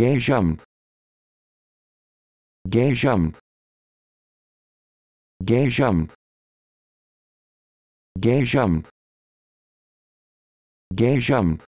Gay jump. Gay jump. Gay jump. Gay jump. Gay jump.